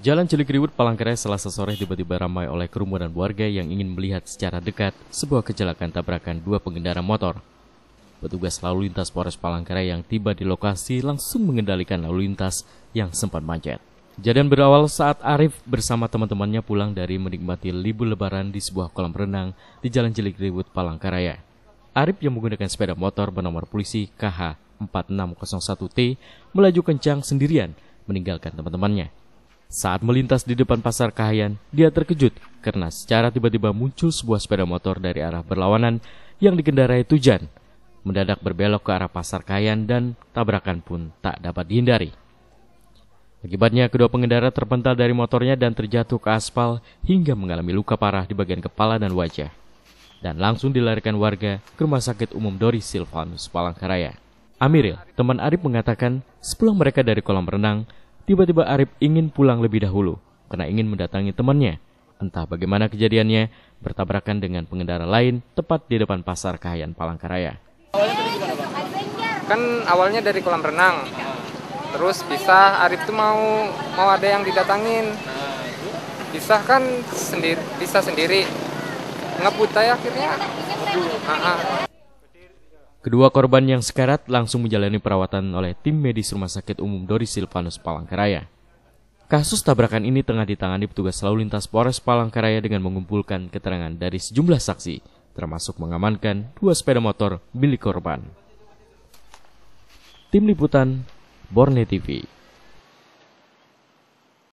Jalan Cilikriwut Palangkaraya selasa sore tiba-tiba ramai oleh kerumunan warga yang ingin melihat secara dekat sebuah kecelakaan tabrakan dua pengendara motor. Petugas lalu lintas Polres Palangkaraya yang tiba di lokasi langsung mengendalikan lalu lintas yang sempat macet. Jadian berawal saat Arif bersama teman-temannya pulang dari menikmati libur lebaran di sebuah kolam renang di Jalan Cilikriwut Palangkaraya. Arif yang menggunakan sepeda motor bernomor polisi KH 4601T melaju kencang sendirian meninggalkan teman-temannya. Saat melintas di depan pasar Kahayan, dia terkejut karena secara tiba-tiba muncul sebuah sepeda motor dari arah berlawanan yang dikendarai Tujan. Mendadak berbelok ke arah pasar Kahayan dan tabrakan pun tak dapat dihindari. Akibatnya kedua pengendara terpental dari motornya dan terjatuh ke aspal hingga mengalami luka parah di bagian kepala dan wajah. Dan langsung dilarikan warga ke Rumah Sakit Umum Dori Silvanus Palangkaraya. Amiril, teman Arif mengatakan, sepulang mereka dari kolam renang, Tiba-tiba Arif ingin pulang lebih dahulu karena ingin mendatangi temannya. Entah bagaimana kejadiannya, bertabrakan dengan pengendara lain tepat di depan pasar Kahayan Palangkaraya. Kan awalnya dari kolam renang. Terus bisa Arif tuh mau mau ada yang didatangin. bisa kan sendiri, bisa sendiri. aja akhirnya. Kedua korban yang sekarat langsung menjalani perawatan oleh tim medis Rumah Sakit Umum Dori Silvanus Palangkaraya. Kasus tabrakan ini tengah ditangani petugas lalu lintas Polres Palangkaraya dengan mengumpulkan keterangan dari sejumlah saksi, termasuk mengamankan dua sepeda motor milik korban. Tim Liputan, Borne TV